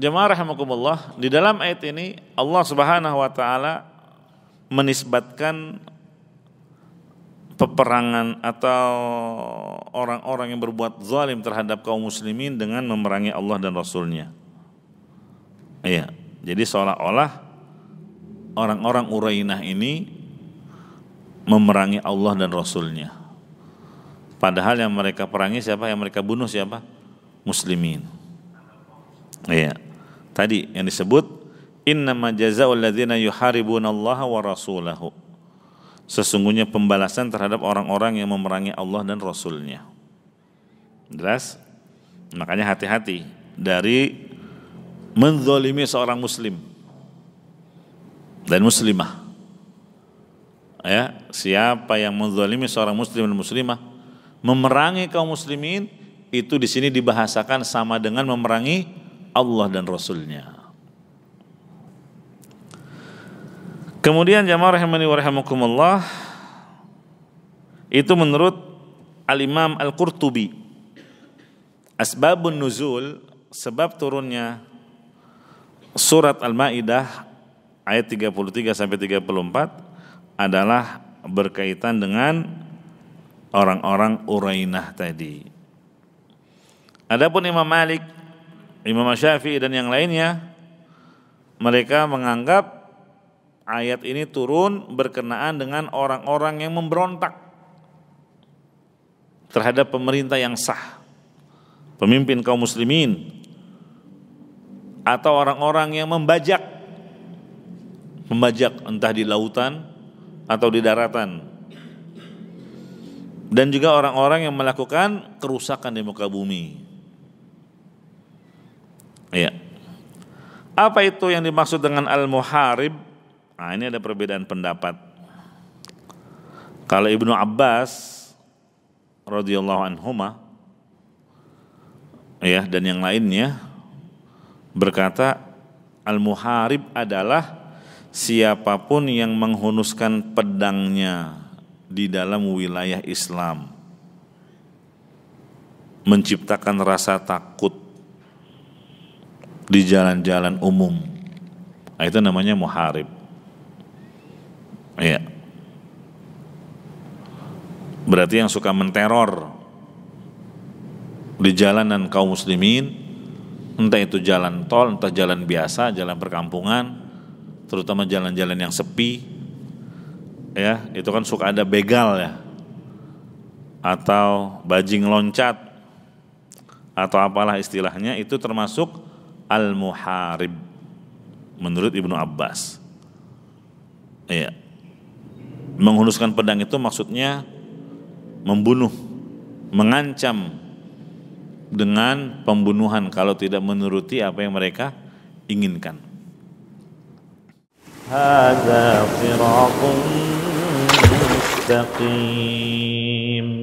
Jemaah rahimakumullah, di dalam ayat ini Allah Subhanahu wa taala menisbatkan peperangan atau orang-orang yang berbuat zalim terhadap kaum muslimin dengan memerangi Allah dan Rasulnya. Iya, jadi seolah-olah orang-orang Urainah ini memerangi Allah dan Rasulnya. Padahal yang mereka perangi siapa? Yang mereka bunuh siapa? Muslimin. Iya tadi yang disebut innama jazaa'ul ladzina yuharibunallaha wa rasulahu. Sesungguhnya pembalasan terhadap orang-orang yang memerangi Allah dan Rasulnya. Jelas? Makanya hati-hati dari menzolimi seorang muslim dan muslimah. Ya, siapa yang menzolimi seorang muslim dan muslimah, memerangi kaum muslimin itu di sini dibahasakan sama dengan memerangi Allah dan Rasulnya. Kemudian jamaah rahimani wa rahimakumullah itu menurut Al-Imam Al-Qurtubi Asbabun nuzul sebab turunnya surat Al-Maidah ayat 33 sampai 34 adalah berkaitan dengan orang-orang Urainah tadi. Adapun Imam Malik Imam Syafi'i dan yang lainnya mereka menganggap ayat ini turun berkenaan dengan orang-orang yang memberontak terhadap pemerintah yang sah, pemimpin kaum muslimin atau orang-orang yang membajak membajak entah di lautan atau di daratan dan juga orang-orang yang melakukan kerusakan di muka bumi Ya, Apa itu yang dimaksud dengan al-muharib? Nah, ini ada perbedaan pendapat. Kalau Ibnu Abbas radhiyallahu anhuma ya dan yang lainnya berkata al-muharib adalah siapapun yang menghunuskan pedangnya di dalam wilayah Islam menciptakan rasa takut di jalan-jalan umum. Nah, itu namanya muharib. Iya. Berarti yang suka menteror di jalanan kaum muslimin, entah itu jalan tol, entah jalan biasa, jalan perkampungan, terutama jalan-jalan yang sepi, ya itu kan suka ada begal ya, atau bajing loncat, atau apalah istilahnya itu termasuk al-muharib menurut Ibnu Abbas. Iya. Menghunuskan pedang itu maksudnya membunuh, mengancam dengan pembunuhan kalau tidak menuruti apa yang mereka inginkan. Hadza mustaqim.